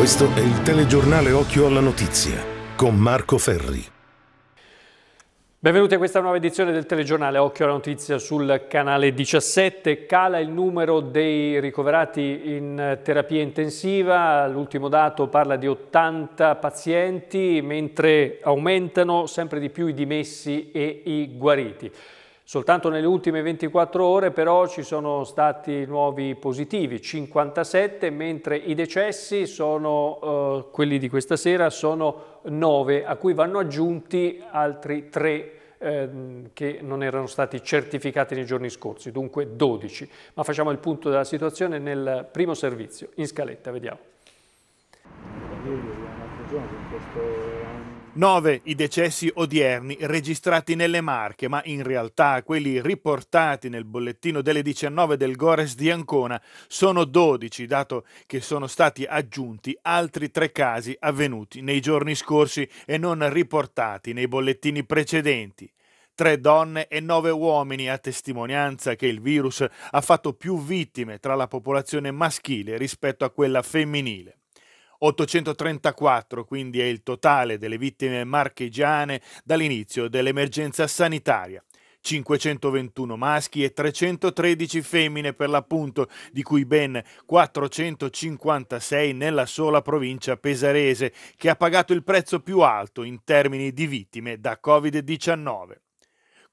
Questo è il telegiornale Occhio alla Notizia con Marco Ferri. Benvenuti a questa nuova edizione del telegiornale Occhio alla Notizia sul canale 17. Cala il numero dei ricoverati in terapia intensiva, l'ultimo dato parla di 80 pazienti, mentre aumentano sempre di più i dimessi e i guariti. Soltanto nelle ultime 24 ore però ci sono stati nuovi positivi, 57, mentre i decessi sono, eh, quelli di questa sera sono 9, a cui vanno aggiunti altri 3 ehm, che non erano stati certificati nei giorni scorsi, dunque 12. Ma facciamo il punto della situazione nel primo servizio, in scaletta, vediamo. 9 i decessi odierni registrati nelle Marche, ma in realtà quelli riportati nel bollettino delle 19 del Gores di Ancona sono 12, dato che sono stati aggiunti altri tre casi avvenuti nei giorni scorsi e non riportati nei bollettini precedenti tre donne e nove uomini, a testimonianza che il virus ha fatto più vittime tra la popolazione maschile rispetto a quella femminile. 834 quindi è il totale delle vittime marchegiane dall'inizio dell'emergenza sanitaria. 521 maschi e 313 femmine per l'appunto, di cui ben 456 nella sola provincia pesarese, che ha pagato il prezzo più alto in termini di vittime da Covid-19.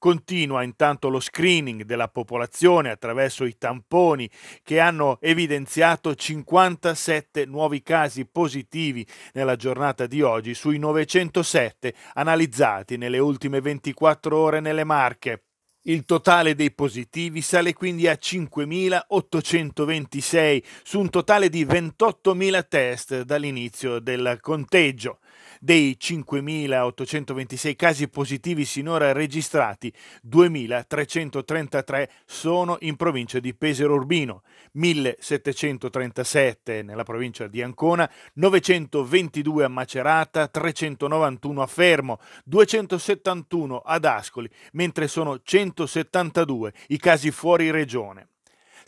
Continua intanto lo screening della popolazione attraverso i tamponi che hanno evidenziato 57 nuovi casi positivi nella giornata di oggi sui 907 analizzati nelle ultime 24 ore nelle Marche. Il totale dei positivi sale quindi a 5.826 su un totale di 28.000 test dall'inizio del conteggio. Dei 5.826 casi positivi sinora registrati, 2.333 sono in provincia di Pesero Urbino, 1.737 nella provincia di Ancona, 922 a Macerata, 391 a Fermo, 271 ad Ascoli, mentre sono 172 i casi fuori regione.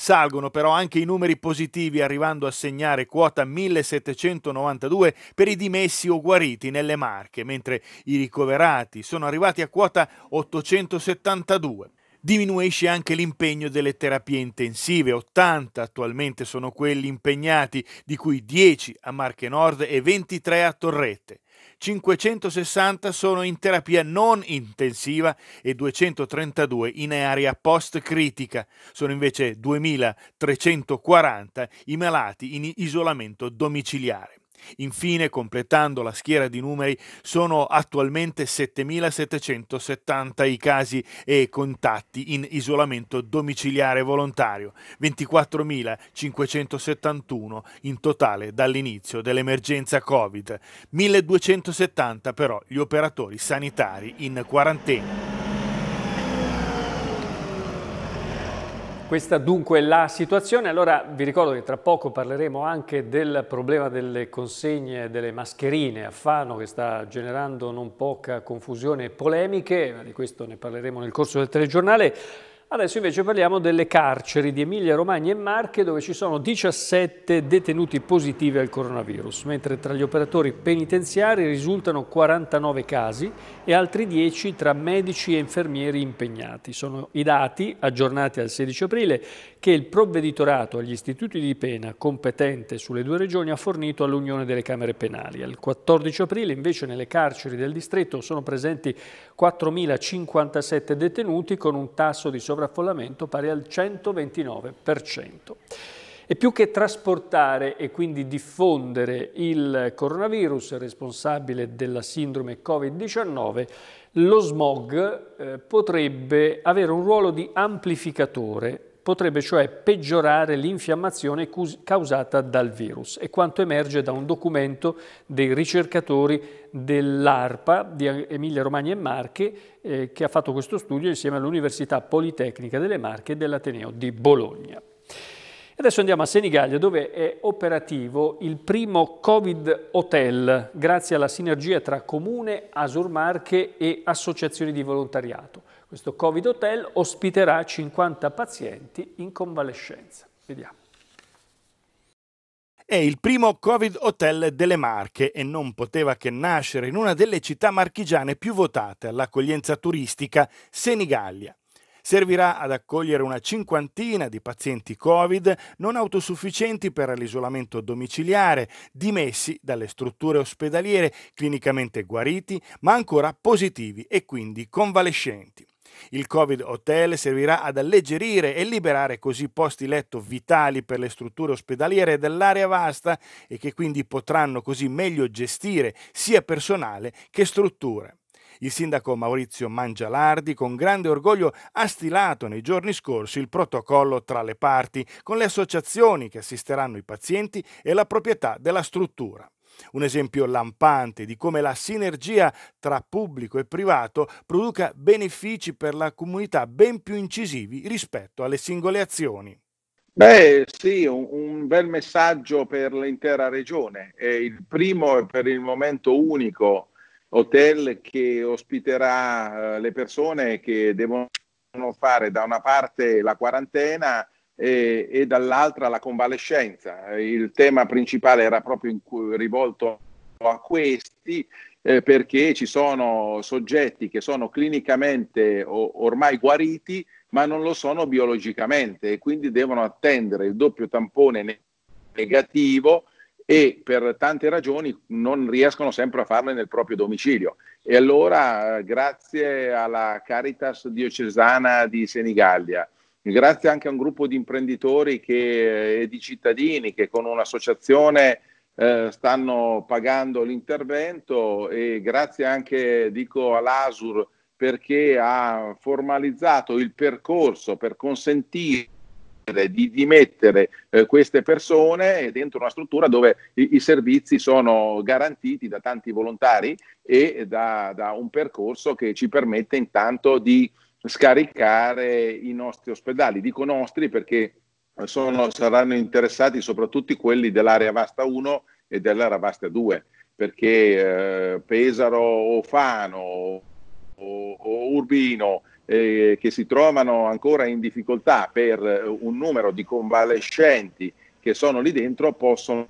Salgono però anche i numeri positivi arrivando a segnare quota 1792 per i dimessi o guariti nelle Marche, mentre i ricoverati sono arrivati a quota 872. Diminuisce anche l'impegno delle terapie intensive, 80 attualmente sono quelli impegnati, di cui 10 a Marche Nord e 23 a Torrette. 560 sono in terapia non intensiva e 232 in area post-critica. Sono invece 2340 i malati in isolamento domiciliare. Infine, completando la schiera di numeri, sono attualmente 7.770 i casi e i contatti in isolamento domiciliare volontario, 24.571 in totale dall'inizio dell'emergenza Covid, 1.270 però gli operatori sanitari in quarantena. Questa dunque è la situazione, allora vi ricordo che tra poco parleremo anche del problema delle consegne delle mascherine a Fano che sta generando non poca confusione e polemiche, di questo ne parleremo nel corso del telegiornale. Adesso invece parliamo delle carceri di Emilia Romagna e Marche dove ci sono 17 detenuti positivi al coronavirus, mentre tra gli operatori penitenziari risultano 49 casi e altri 10 tra medici e infermieri impegnati. Sono i dati, aggiornati al 16 aprile, che il provveditorato agli istituti di pena competente sulle due regioni ha fornito all'Unione delle Camere Penali. Al 14 aprile invece nelle carceri del distretto sono presenti 4.057 detenuti con un tasso di sovrapposizione sovraffollamento pari al 129%. E più che trasportare e quindi diffondere il coronavirus responsabile della sindrome Covid-19, lo smog eh, potrebbe avere un ruolo di amplificatore potrebbe cioè peggiorare l'infiammazione causata dal virus. È quanto emerge da un documento dei ricercatori dell'ARPA di Emilia Romagna e Marche eh, che ha fatto questo studio insieme all'Università Politecnica delle Marche e dell'Ateneo di Bologna. Adesso andiamo a Senigallia dove è operativo il primo Covid Hotel grazie alla sinergia tra Comune, Asur Marche e associazioni di volontariato. Questo Covid Hotel ospiterà 50 pazienti in convalescenza. Vediamo. È il primo Covid Hotel delle Marche e non poteva che nascere in una delle città marchigiane più votate all'accoglienza turistica, Senigallia. Servirà ad accogliere una cinquantina di pazienti Covid non autosufficienti per l'isolamento domiciliare, dimessi dalle strutture ospedaliere, clinicamente guariti, ma ancora positivi e quindi convalescenti. Il Covid Hotel servirà ad alleggerire e liberare così posti letto vitali per le strutture ospedaliere dell'area vasta e che quindi potranno così meglio gestire sia personale che strutture. Il sindaco Maurizio Mangialardi con grande orgoglio ha stilato nei giorni scorsi il protocollo tra le parti con le associazioni che assisteranno i pazienti e la proprietà della struttura. Un esempio lampante di come la sinergia tra pubblico e privato produca benefici per la comunità ben più incisivi rispetto alle singole azioni. Beh sì, un, un, bel messaggio per l'intera regione. Eh, il primo è per il momento unico hotel che ospiterà eh, le persone che devono fare da una parte la quarantena e, e dall'altra la convalescenza. Il tema principale era proprio in, rivolto a questi eh, perché ci sono soggetti che sono clinicamente o, ormai guariti ma non lo sono biologicamente e quindi devono attendere il doppio tampone negativo e per tante ragioni non riescono sempre a farle nel proprio domicilio. E allora, grazie alla Caritas diocesana di Senigallia, grazie anche a un gruppo di imprenditori che, eh, e di cittadini che con un'associazione eh, stanno pagando l'intervento e grazie anche, dico, all'ASUR perché ha formalizzato il percorso per consentire di dimettere eh, queste persone dentro una struttura dove i, i, servizi sono garantiti da tanti volontari e da, da un percorso che ci permette intanto di scaricare i nostri ospedali. Dico nostri perché sono, saranno interessati soprattutto quelli dell'area vasta 1 e dell'area vasta 2, perché eh, Pesaro o Fano o, o Urbino eh, che si trovano ancora in difficoltà per eh, un numero di convalescenti che sono lì dentro possono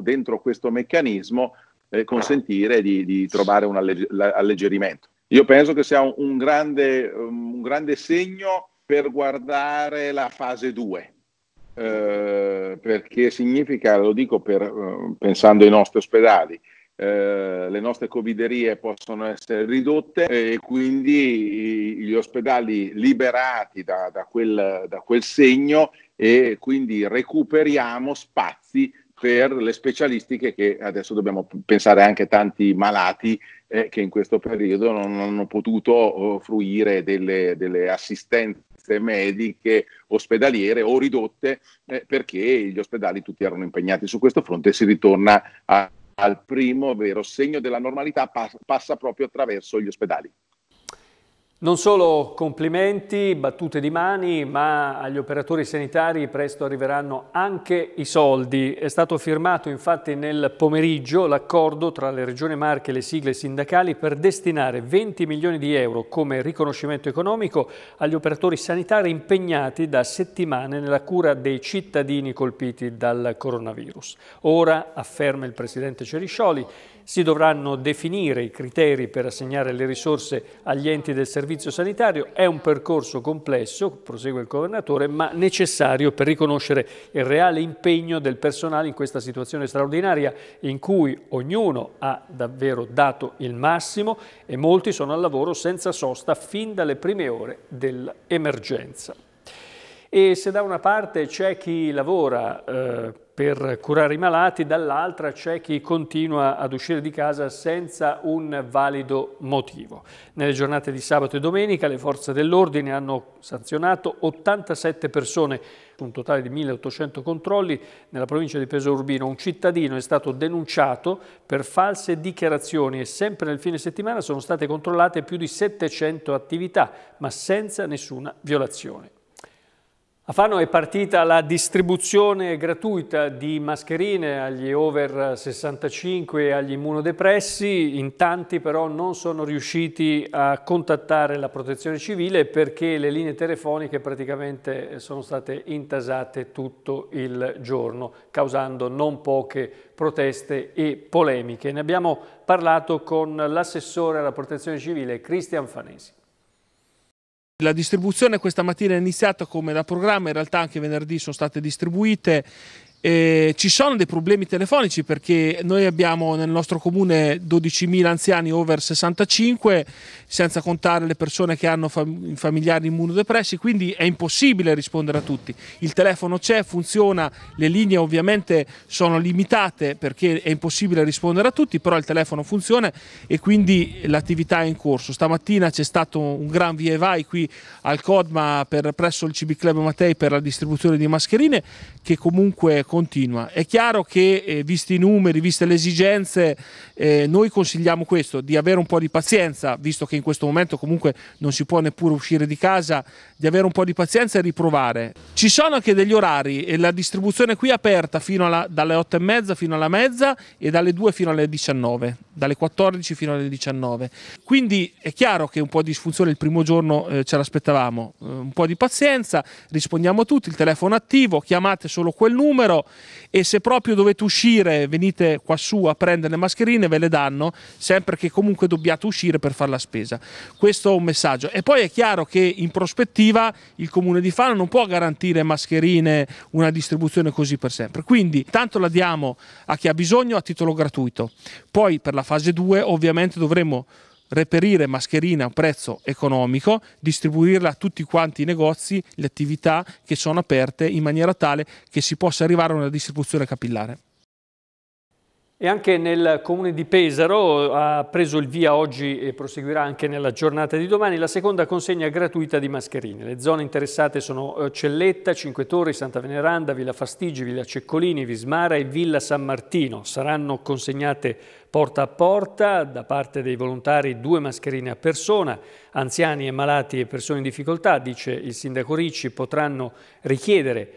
dentro questo meccanismo eh, consentire di, di trovare un alleggerimento. Io penso che sia un, grande, um, un grande, segno per guardare la fase 2, eh, perché significa, lo dico per, eh, pensando ai nostri ospedali, eh, le nostre coviderie possono essere ridotte e quindi gli ospedali liberati da, da, quel, da quel segno e quindi recuperiamo spazi per le specialistiche che adesso dobbiamo pensare anche a tanti malati eh, che in questo periodo non, hanno potuto oh, fruire delle, delle, assistenze mediche ospedaliere o ridotte eh, perché gli ospedali tutti erano impegnati su questo fronte e si ritorna a, al primo vero segno della normalità pa- passa proprio attraverso gli ospedali. Non solo complimenti, battute di mani, ma agli operatori sanitari presto arriveranno anche i soldi. È stato firmato infatti nel pomeriggio l'accordo tra le Regioni Marche e le sigle sindacali per destinare 20 milioni di euro come riconoscimento economico agli operatori sanitari impegnati da settimane nella cura dei cittadini colpiti dal coronavirus. Ora, afferma il Presidente Ceriscioli, si dovranno definire i criteri per assegnare le risorse agli enti del servizio sanitario. È un percorso complesso, prosegue il governatore, ma necessario per riconoscere il reale impegno del personale in questa situazione straordinaria in cui ognuno ha davvero dato il massimo e molti sono al lavoro senza sosta fin dalle prime ore dell'emergenza. E se da una parte c'è chi lavora eh, per curare i malati, dall'altra c'è chi continua ad uscire di casa senza un valido motivo. Nelle giornate di sabato e domenica le forze dell'ordine hanno sanzionato 87 persone, un totale di 1800 controlli nella provincia di Peso Urbino. Un cittadino è stato denunciato per false dichiarazioni e sempre nel fine settimana sono state controllate più di 700 attività, ma senza nessuna violazione. A Fano è partita la distribuzione gratuita di mascherine agli over 65 e agli immunodepressi, in tanti però non sono riusciti a contattare la protezione civile perché le linee telefoniche praticamente sono state intasate tutto il giorno, causando non poche proteste e polemiche. Ne abbiamo parlato con l'assessore alla protezione civile Cristian Fanesi. La distribuzione questa mattina è iniziata come da programma, in realtà anche venerdì sono state distribuite eh, ci sono dei problemi telefonici perché noi abbiamo nel nostro comune 12.000 anziani over 65, senza contare le persone che hanno fam- familiari immunodepressi, quindi è impossibile rispondere a tutti. Il telefono c'è, funziona, le linee ovviamente sono limitate perché è impossibile rispondere a tutti, però il telefono funziona e quindi l'attività è in corso. Stamattina c'è stato un gran via e vai qui al Codma per, presso il CB Club Matei per la distribuzione di mascherine che comunque continua. È chiaro che, eh, visti i numeri, viste le esigenze, eh, noi consigliamo questo, di avere un po' di pazienza, visto che in questo momento comunque non si può neppure uscire di casa, di avere un po' di pazienza e riprovare. Ci sono anche degli orari e la distribuzione qui è aperta alla, dalle 8 e mezza fino alla mezza e dalle 2 fino alle 19, dalle 14 fino alle 19. Quindi è chiaro che un po' di disfunzione il primo giorno eh, ce l'aspettavamo, eh, un po' di pazienza, rispondiamo a tutti, il telefono attivo, chiamate solo quel numero, e se proprio dovete uscire venite qua su a prendere le mascherine ve le danno sempre che comunque dobbiate uscire per fare la spesa questo è un messaggio e poi è chiaro che in prospettiva il comune di Fano non può garantire mascherine una distribuzione così per sempre quindi tanto la diamo a chi ha bisogno a titolo gratuito poi per la fase 2 ovviamente dovremo reperire mascherine a un prezzo economico, distribuirla a tutti quanti i negozi, le attività che sono aperte in maniera tale che si possa arrivare a una distribuzione capillare. E anche nel comune di Pesaro ha preso il via oggi e proseguirà anche nella giornata di domani la seconda consegna gratuita di mascherine. Le zone interessate sono eh, Celletta, Cinque Torri, Santa Veneranda, Villa Fastigi, Villa Ceccolini, Vismara e Villa San Martino. Saranno consegnate porta a porta da parte dei volontari due mascherine a persona. Anziani e malati e persone in difficoltà, dice il sindaco Ricci, potranno richiedere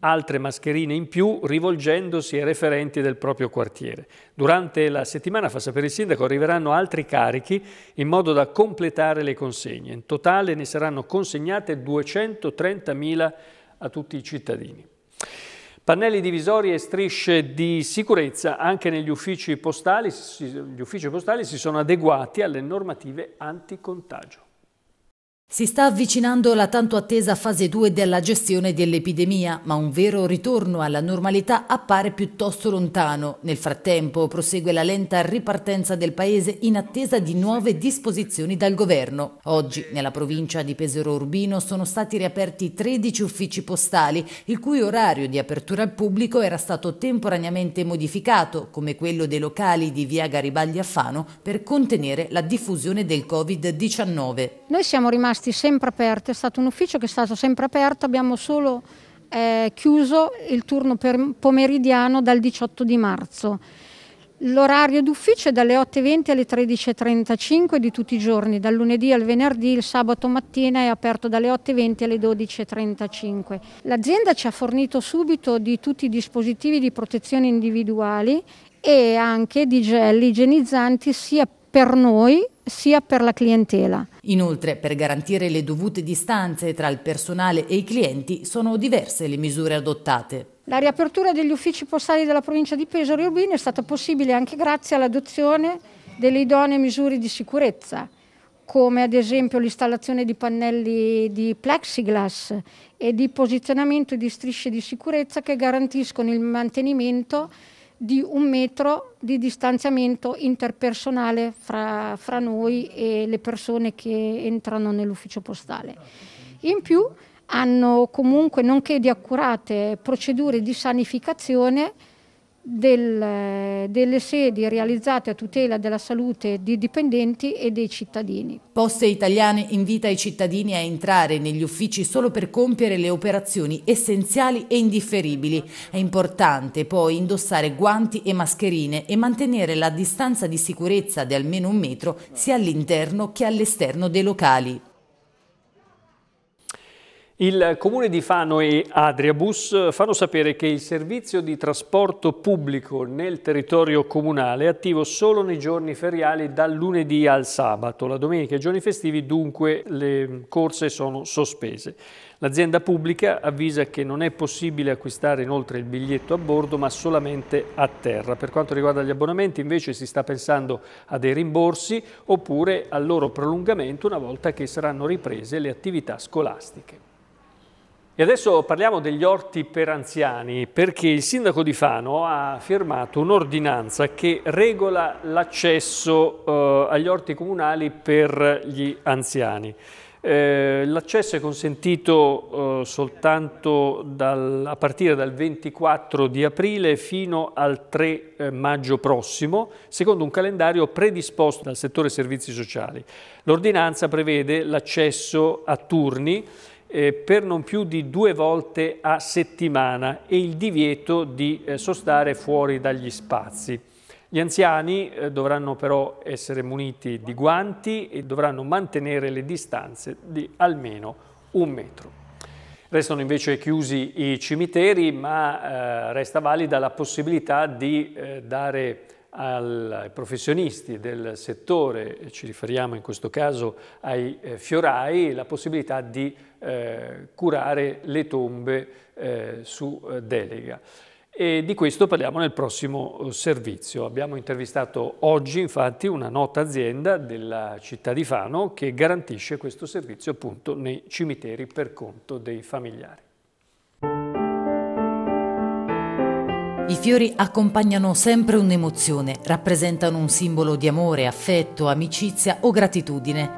altre mascherine in più rivolgendosi ai referenti del proprio quartiere. Durante la settimana, fa sapere il sindaco, arriveranno altri carichi in modo da completare le consegne. In totale ne saranno consegnate 230.000 a tutti i cittadini. Pannelli divisori e strisce di sicurezza anche negli uffici postali, gli uffici postali si sono adeguati alle normative anticontagio. Si sta avvicinando la tanto attesa fase 2 della gestione dell'epidemia, ma un vero ritorno alla normalità appare piuttosto lontano. Nel frattempo prosegue la lenta ripartenza del paese in attesa di nuove disposizioni dal governo. Oggi nella provincia di Pesero Urbino sono stati riaperti 13 uffici postali, il cui orario di apertura al pubblico era stato temporaneamente modificato, come quello dei locali di Via Garibaldi a Fano, per contenere la diffusione del Covid-19. Noi siamo rimasti rimasti sempre aperti, è stato un ufficio che è stato sempre aperto, abbiamo solo eh, chiuso il turno pomeridiano dal 18 di marzo. L'orario d'ufficio è dalle 8.20 alle 13.35 di tutti i giorni, dal lunedì al venerdì, il sabato mattina è aperto dalle 8.20 alle 12.35. L'azienda ci ha fornito subito di tutti i dispositivi di protezione individuali e anche di gel igienizzanti sia per noi sia per la clientela. Inoltre, per garantire le dovute distanze tra il personale e i clienti, sono diverse le misure adottate. La riapertura degli uffici postali della provincia di Pesaro e Urbino è stata possibile anche grazie all'adozione delle idonee misure di sicurezza, come ad esempio l'installazione di pannelli di plexiglass e di posizionamento di strisce di sicurezza che garantiscono il mantenimento di un metro di distanziamento interpersonale fra, fra noi e le persone che entrano nell'ufficio postale. In più hanno comunque, nonché di accurate procedure di sanificazione, del, delle sedi realizzate a tutela della salute dei dipendenti e dei cittadini. Poste Italiane invita i cittadini a entrare negli uffici solo per compiere le operazioni essenziali e indifferibili. È importante poi indossare guanti e mascherine e mantenere la distanza di sicurezza di almeno un metro sia all'interno che all'esterno dei locali. Il comune di Fano e Adriabus fanno sapere che il servizio di trasporto pubblico nel territorio comunale è attivo solo nei giorni feriali dal lunedì al sabato. La domenica e i giorni festivi dunque le corse sono sospese. L'azienda pubblica avvisa che non è possibile acquistare inoltre il biglietto a bordo ma solamente a terra. Per quanto riguarda gli abbonamenti invece si sta pensando a dei rimborsi oppure al loro prolungamento una volta che saranno riprese le attività scolastiche. E adesso parliamo degli orti per anziani, perché il sindaco di Fano ha firmato un'ordinanza che regola l'accesso eh, agli orti comunali per gli anziani. Eh, l'accesso è consentito eh, soltanto dal, a partire dal 24 di aprile fino al 3 eh, maggio prossimo, secondo un calendario predisposto dal settore servizi sociali. L'ordinanza prevede l'accesso a turni eh, per non più di due volte a settimana e il divieto di eh, sostare fuori dagli spazi. Gli anziani eh, dovranno però essere muniti di guanti e dovranno mantenere le distanze di almeno un metro. Restano invece chiusi i cimiteri, ma eh, resta valida la possibilità di eh, dare ai professionisti del settore, ci riferiamo in questo caso ai eh, fiorai, la possibilità di eh, curare le tombe eh, su eh, delega. E di questo parliamo nel prossimo eh, servizio. Abbiamo intervistato oggi infatti una nota azienda della città di Fano che garantisce questo servizio appunto nei cimiteri per conto dei familiari. I fiori accompagnano sempre un'emozione, rappresentano un simbolo di amore, affetto, amicizia o gratitudine.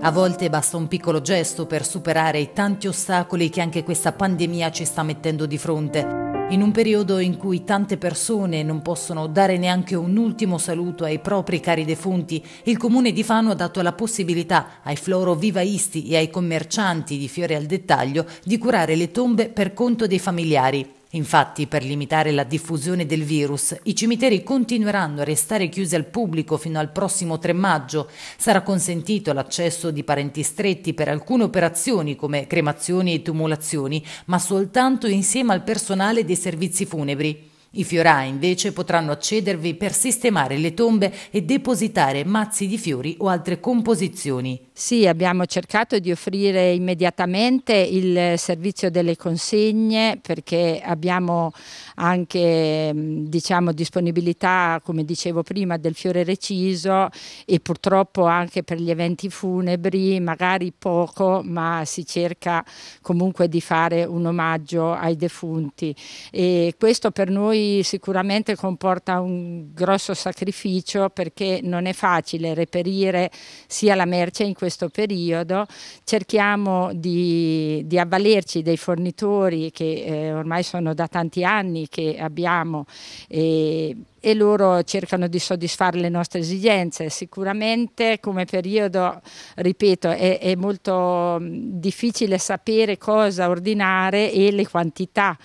A volte basta un piccolo gesto per superare i tanti ostacoli che anche questa pandemia ci sta mettendo di fronte. In un periodo in cui tante persone non possono dare neanche un ultimo saluto ai propri cari defunti, il comune di Fano ha dato la possibilità ai florovivaisti e ai commercianti di fiori al dettaglio di curare le tombe per conto dei familiari. Infatti, per limitare la diffusione del virus, i cimiteri continueranno a restare chiusi al pubblico fino al prossimo 3 maggio. Sarà consentito l'accesso di parenti stretti per alcune operazioni come cremazioni e tumulazioni, ma soltanto insieme al personale dei servizi funebri. I fiorai invece potranno accedervi per sistemare le tombe e depositare mazzi di fiori o altre composizioni. Sì, abbiamo cercato di offrire immediatamente il servizio delle consegne perché abbiamo anche mm, diciamo, disponibilità, come dicevo prima, del fiore reciso e purtroppo anche per gli eventi funebri, magari poco, ma si cerca comunque di fare un omaggio ai defunti. E questo per noi cui sicuramente comporta un grosso sacrificio perché non è facile reperire sia la merce in questo periodo. Cerchiamo di, di avvalerci dei fornitori che eh, ormai sono da tanti anni che abbiamo e, e loro cercano di soddisfare le nostre esigenze. Sicuramente come periodo, ripeto, è, è, molto difficile sapere cosa ordinare e le quantità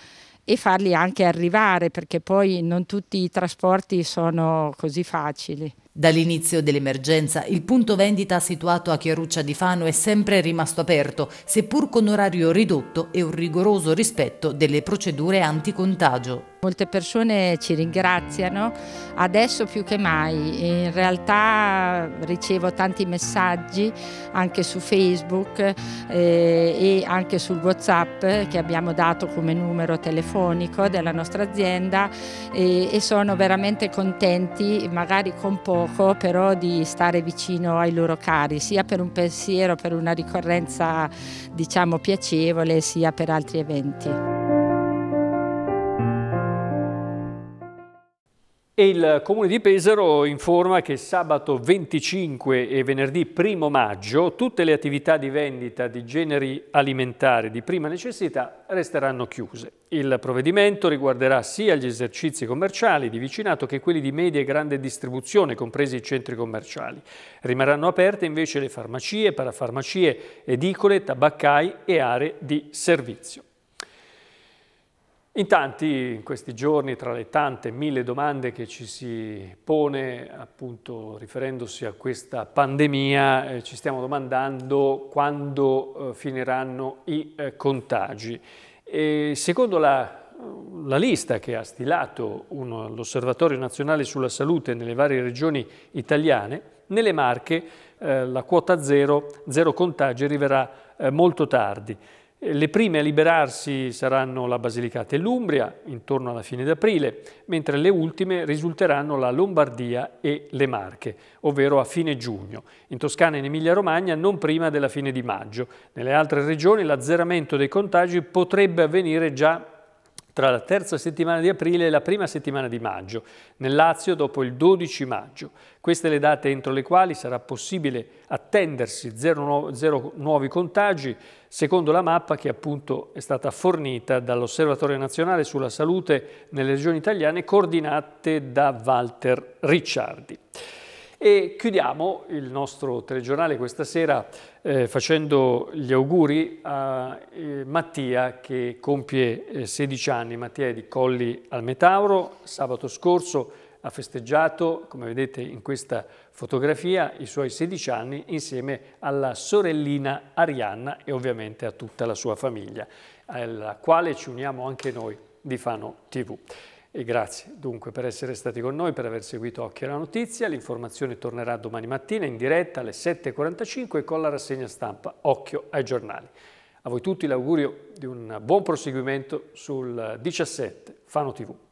e farli anche arrivare perché poi non tutti i trasporti sono così facili. Dall'inizio dell'emergenza il punto vendita situato a Chiaruccia di Fano è sempre rimasto aperto, seppur con orario ridotto e un rigoroso rispetto delle procedure anticontagio. Molte persone ci ringraziano, adesso più che mai, in realtà ricevo tanti messaggi anche su Facebook eh, e anche sul Whatsapp che abbiamo dato come numero telefonico della nostra azienda eh, e sono veramente contenti, magari con poco gioco, però di stare vicino ai loro cari, sia per un pensiero, per una ricorrenza diciamo piacevole, sia per altri eventi. il Comune di Pesaro informa che sabato 25 e venerdì 1 maggio tutte le attività di vendita di generi alimentari di prima necessità resteranno chiuse. Il provvedimento riguarderà sia gli esercizi commerciali di vicinato che quelli di media e grande distribuzione, compresi i centri commerciali. Rimarranno aperte invece le farmacie, parafarmacie, edicole, tabaccai e aree di servizio. In tanti, in questi giorni, tra le tante mille domande che ci si pone, appunto riferendosi a questa pandemia, eh, ci stiamo domandando quando eh, finiranno i eh, contagi. E secondo la, eh, la, lista che ha stilato l'Osservatorio Nazionale sulla Salute nelle varie regioni italiane, nelle Marche eh, la quota zero, zero contagi, arriverà eh, molto tardi. Le prime a liberarsi saranno la Basilicata e l'Umbria, intorno alla fine d'aprile, mentre le ultime risulteranno la Lombardia e le Marche, ovvero a fine giugno. In Toscana e in Emilia-Romagna non prima della fine di maggio. Nelle altre regioni l'azzeramento dei contagi potrebbe avvenire già tra la terza settimana di aprile e la prima settimana di maggio, nel Lazio dopo il 12 maggio. Queste le date entro le quali sarà possibile attendersi zero, zero nuovi contagi, secondo la mappa che appunto è stata fornita dall'Osservatorio Nazionale sulla Salute nelle regioni italiane, coordinate da Walter Ricciardi. E chiudiamo il nostro telegiornale questa sera eh, facendo gli auguri a eh, Mattia che compie eh, 16 anni. Mattia è di Colli al Metauro, sabato scorso ha festeggiato, come vedete in questa fotografia, i suoi 16 anni insieme alla sorellina Arianna e ovviamente a tutta la sua famiglia, alla quale ci uniamo anche noi di Fano TV. E grazie dunque per essere stati con noi, per aver seguito Occhio alla Notizia. L'informazione tornerà domani mattina in diretta alle 7.45 con la rassegna stampa Occhio ai giornali. A voi tutti l'augurio di un buon proseguimento sul 17 Fano TV.